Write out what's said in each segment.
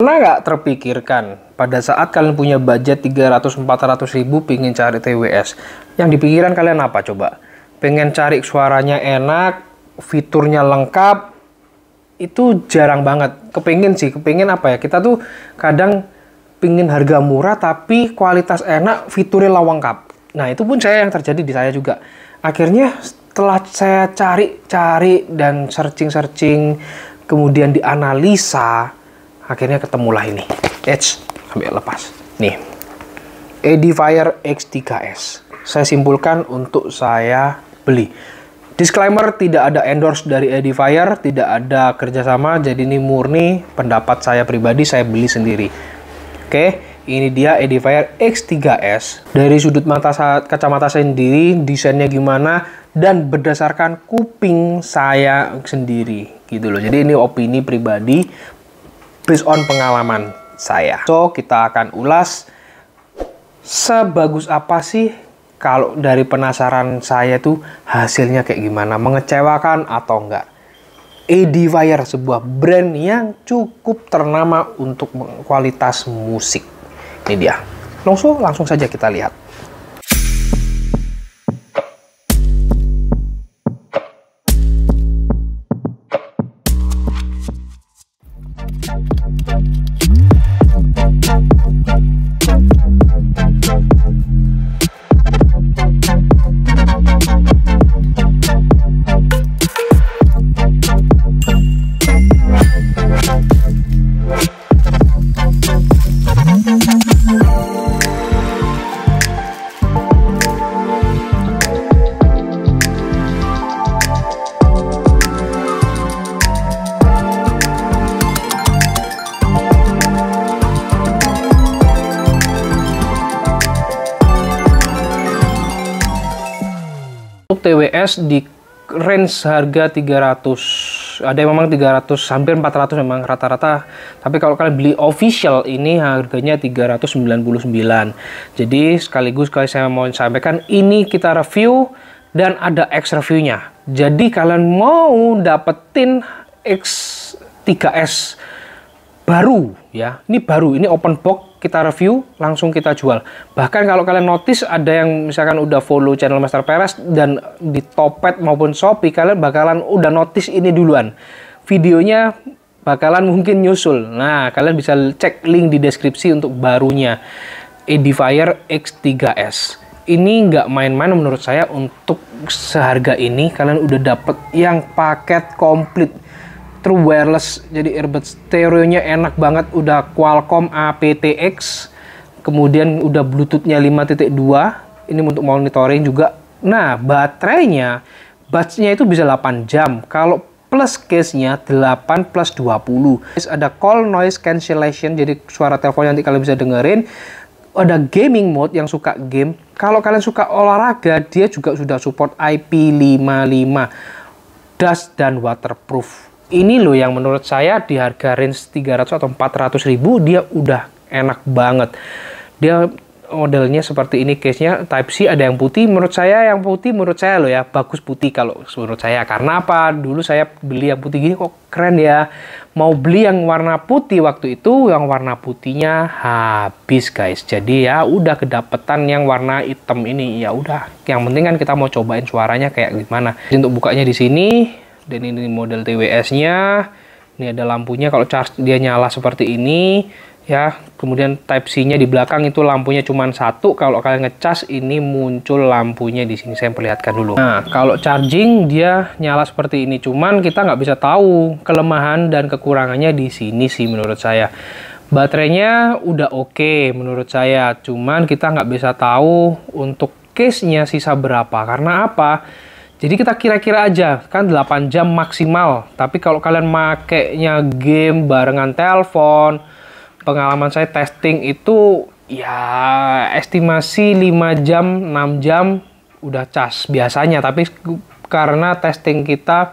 Pernah nggak terpikirkan pada saat kalian punya budget 300-400 ribu pingin cari TWS? Yang dipikiran kalian apa coba? Pengen cari suaranya enak, fiturnya lengkap, itu jarang banget. Kepengen sih, kepengen apa ya? Kita tuh kadang pingin harga murah tapi kualitas enak, fiturnya lengkap. Nah itu pun saya yang terjadi di saya juga. Akhirnya setelah saya cari-cari dan searching-searching, kemudian dianalisa, akhirnya ketemulah ini Edge ambil lepas nih Edifier X3S saya simpulkan untuk saya beli disclaimer tidak ada endorse dari Edifier tidak ada kerjasama jadi ini murni pendapat saya pribadi saya beli sendiri oke ini dia Edifier X3S dari sudut mata kacamata sendiri desainnya gimana dan berdasarkan kuping saya sendiri gitu loh jadi ini opini pribadi based on pengalaman saya. So, kita akan ulas sebagus apa sih kalau dari penasaran saya tuh hasilnya kayak gimana, mengecewakan atau enggak. Edifier sebuah brand yang cukup ternama untuk kualitas musik. Ini dia. Langsung langsung saja kita lihat. untuk TWS di range harga 300 ada yang memang 300 hampir 400 memang rata-rata tapi kalau kalian beli official ini harganya 399 jadi sekaligus kali saya mau sampaikan ini kita review dan ada X reviewnya jadi kalian mau dapetin X 3S baru ya ini baru ini open box kita review, langsung kita jual. Bahkan kalau kalian notice ada yang misalkan udah follow channel Master Peres dan di Topet maupun Shopee kalian bakalan udah notice ini duluan. Videonya bakalan mungkin nyusul. Nah, kalian bisa cek link di deskripsi untuk barunya Edifier X3S. Ini nggak main-main menurut saya untuk seharga ini kalian udah dapet yang paket komplit true wireless jadi earbuds stereonya enak banget udah Qualcomm aptX kemudian udah bluetoothnya 5.2 ini untuk monitoring juga nah baterainya batchnya itu bisa 8 jam kalau plus case-nya 8 plus 20 ada call noise cancellation jadi suara telepon nanti kalian bisa dengerin ada gaming mode yang suka game kalau kalian suka olahraga dia juga sudah support IP55 dust dan waterproof ini loh yang menurut saya di harga range 300 atau 400 ribu dia udah enak banget dia modelnya seperti ini case-nya type C ada yang putih menurut saya yang putih menurut saya loh ya bagus putih kalau menurut saya karena apa dulu saya beli yang putih gini kok keren ya mau beli yang warna putih waktu itu yang warna putihnya habis guys jadi ya udah kedapetan yang warna hitam ini ya udah yang penting kan kita mau cobain suaranya kayak gimana jadi, untuk bukanya di sini dan ini model TWS-nya. Ini ada lampunya kalau charge dia nyala seperti ini ya. Kemudian type C-nya di belakang itu lampunya cuma satu. Kalau kalian ngecas ini muncul lampunya di sini saya perlihatkan dulu. Nah, kalau charging dia nyala seperti ini. Cuman kita nggak bisa tahu kelemahan dan kekurangannya di sini sih menurut saya. Baterainya udah oke okay menurut saya, cuman kita nggak bisa tahu untuk case-nya sisa berapa. Karena apa? Jadi kita kira-kira aja, kan 8 jam maksimal. Tapi kalau kalian makainya game barengan telepon, pengalaman saya testing itu ya estimasi 5 jam, 6 jam udah cas biasanya. Tapi karena testing kita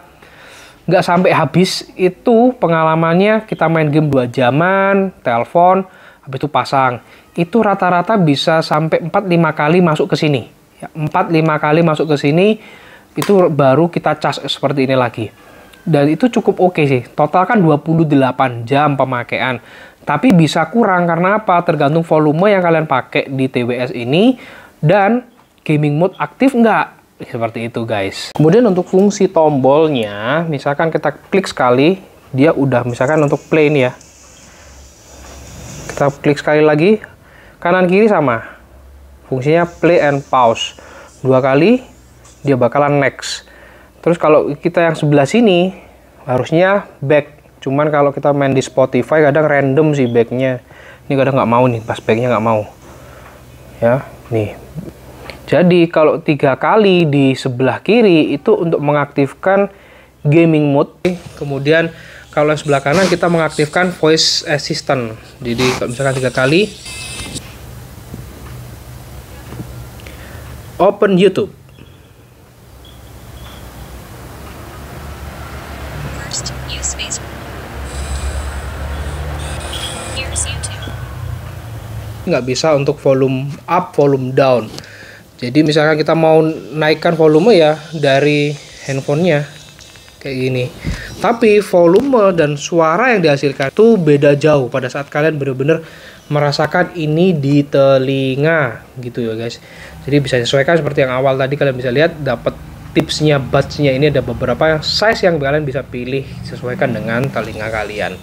nggak sampai habis itu pengalamannya kita main game 2 jaman, telepon, habis itu pasang. Itu rata-rata bisa sampai 4-5 kali masuk ke sini. Ya, 4-5 kali masuk ke sini itu baru kita cas seperti ini lagi dan itu cukup oke okay sih total kan 28 jam pemakaian tapi bisa kurang karena apa tergantung volume yang kalian pakai di TWS ini dan gaming mode aktif nggak seperti itu guys kemudian untuk fungsi tombolnya misalkan kita klik sekali dia udah misalkan untuk play ini ya kita klik sekali lagi kanan kiri sama fungsinya play and pause dua kali dia bakalan next. Terus kalau kita yang sebelah sini harusnya back. Cuman kalau kita main di Spotify kadang random sih backnya. Ini kadang nggak mau nih, pas backnya nggak mau. Ya, nih. Jadi kalau tiga kali di sebelah kiri itu untuk mengaktifkan gaming mode. Kemudian kalau yang sebelah kanan kita mengaktifkan voice assistant. Jadi kalau misalkan tiga kali, open YouTube. nggak bisa untuk volume up, volume down. Jadi misalkan kita mau naikkan volume ya dari handphonenya kayak gini. Tapi volume dan suara yang dihasilkan itu beda jauh pada saat kalian benar-benar merasakan ini di telinga gitu ya guys. Jadi bisa sesuaikan seperti yang awal tadi kalian bisa lihat dapat tipsnya, batchnya ini ada beberapa size yang kalian bisa pilih sesuaikan dengan telinga kalian.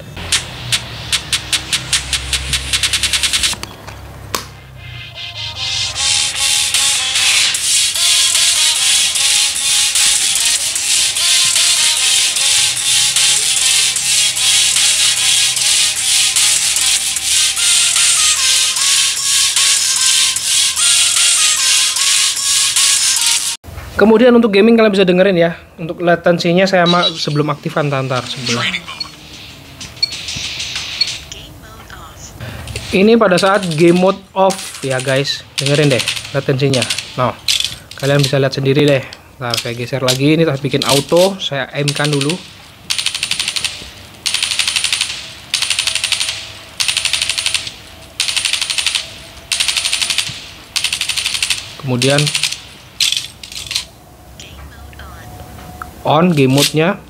Kemudian untuk gaming kalian bisa dengerin ya. Untuk latensinya saya sama sebelum aktifan tantar sebelum Ini pada saat game mode off ya guys. Dengerin deh latensinya. Nah, kalian bisa lihat sendiri deh. Nah, saya geser lagi ini tak bikin auto, saya aim dulu. Kemudian on game mode-nya.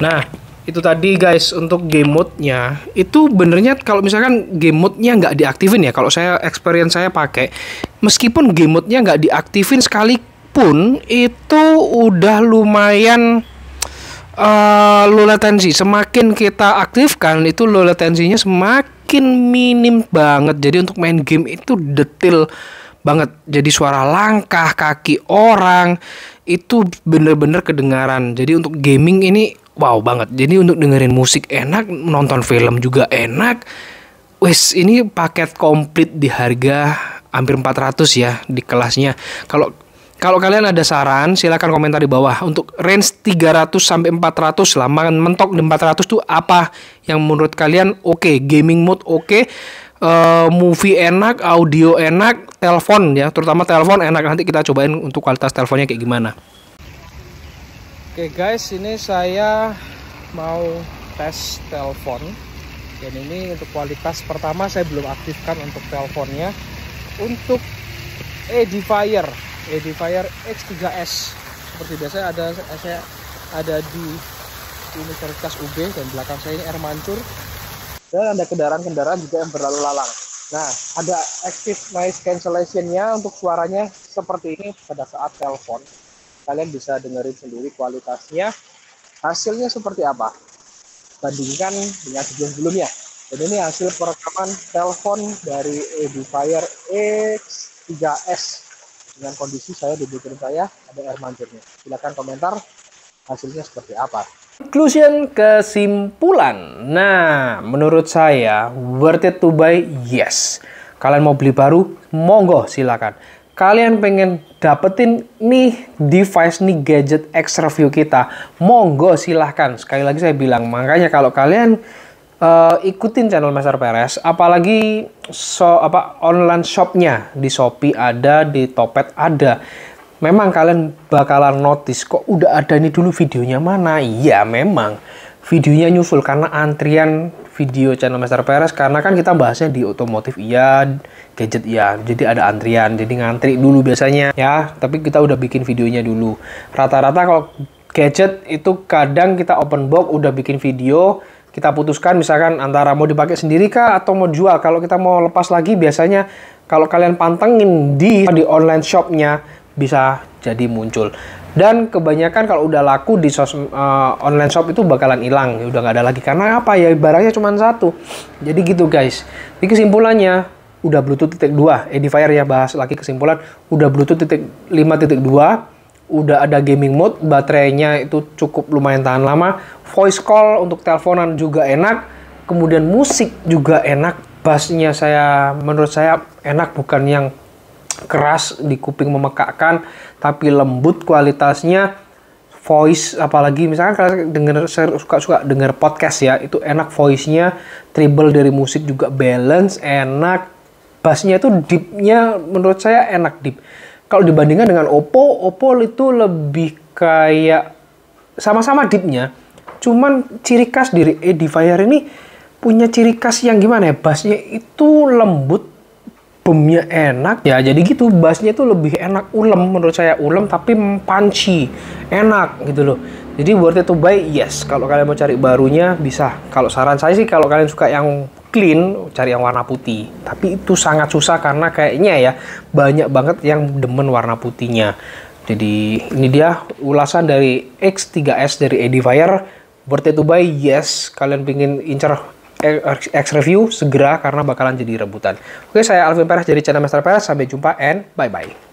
Nah, itu tadi guys untuk game mode-nya. Itu benernya kalau misalkan game mode-nya nggak diaktifin ya, kalau saya experience saya pakai, meskipun game mode-nya nggak diaktifin sekalipun, itu udah lumayan uh, low latency semakin kita aktifkan itu low latensinya semakin minim banget jadi untuk main game itu detail banget jadi suara langkah kaki orang itu bener-bener kedengaran jadi untuk gaming ini wow banget jadi untuk dengerin musik enak nonton film juga enak wes ini paket komplit di harga hampir 400 ya di kelasnya kalau kalau kalian ada saran, silahkan komentar di bawah. Untuk range 300 sampai 400 lah, mentok di 400 tuh apa yang menurut kalian oke? Okay. Gaming mode oke, okay. uh, eh, movie enak, audio enak, telepon ya, terutama telepon enak. Nanti kita cobain untuk kualitas teleponnya kayak gimana. Oke okay guys, ini saya mau tes telepon. Dan ini untuk kualitas pertama saya belum aktifkan untuk teleponnya. Untuk edifier Edifier X3S seperti biasa ada saya ada di kertas UB dan belakang saya ini air mancur dan ada kendaraan-kendaraan juga yang berlalu lalang nah ada active noise cancellationnya untuk suaranya seperti ini pada saat telepon kalian bisa dengerin sendiri kualitasnya hasilnya seperti apa bandingkan dengan sebelum-sebelumnya dan ini hasil perekaman telepon dari Edifier X3S dengan kondisi saya di bagian saya ada air mancurnya. Silahkan komentar hasilnya seperti apa. Conclusion kesimpulan. Nah, menurut saya worth it to buy yes. Kalian mau beli baru, monggo silakan. Kalian pengen dapetin nih device nih gadget extra review kita, monggo silahkan. Sekali lagi saya bilang, makanya kalau kalian uh, ikutin channel Master Perez apalagi so apa online shopnya di Shopee ada di Topet ada memang kalian bakalan notice kok udah ada ini dulu videonya mana iya memang videonya nyusul karena antrian video channel Master Perez karena kan kita bahasnya di otomotif iya gadget iya jadi ada antrian jadi ngantri dulu biasanya ya tapi kita udah bikin videonya dulu rata-rata kalau gadget itu kadang kita open box udah bikin video kita putuskan misalkan antara mau dipakai sendiri kah atau mau jual. Kalau kita mau lepas lagi biasanya kalau kalian pantengin di di online shopnya bisa jadi muncul. Dan kebanyakan kalau udah laku di sos, uh, online shop itu bakalan hilang, ya udah nggak ada lagi. Karena apa ya barangnya cuma satu. Jadi gitu guys. Jadi kesimpulannya udah Bluetooth titik dua, edifier ya bahas lagi kesimpulan udah Bluetooth titik lima titik dua udah ada gaming mode, baterainya itu cukup lumayan tahan lama, voice call untuk teleponan juga enak, kemudian musik juga enak, bassnya saya menurut saya enak bukan yang keras di kuping memekakkan, tapi lembut kualitasnya, voice apalagi misalkan kalian denger saya suka suka dengar podcast ya itu enak voice-nya treble dari musik juga balance enak bassnya itu deepnya menurut saya enak deep kalau dibandingkan dengan Oppo, Oppo itu lebih kayak sama-sama deepnya, cuman ciri khas dari Edifier ini punya ciri khas yang gimana ya, bassnya itu lembut, boomnya enak ya jadi gitu bassnya itu lebih enak ulem menurut saya ulem tapi punchy enak gitu loh jadi worth it to buy yes kalau kalian mau cari barunya bisa kalau saran saya sih kalau kalian suka yang clean cari yang warna putih tapi itu sangat susah karena kayaknya ya banyak banget yang demen warna putihnya jadi ini dia ulasan dari X3S dari Edifier worth it to buy yes kalian pingin incer X review segera karena bakalan jadi rebutan oke saya Alvin Perez dari channel Master Perez sampai jumpa and bye bye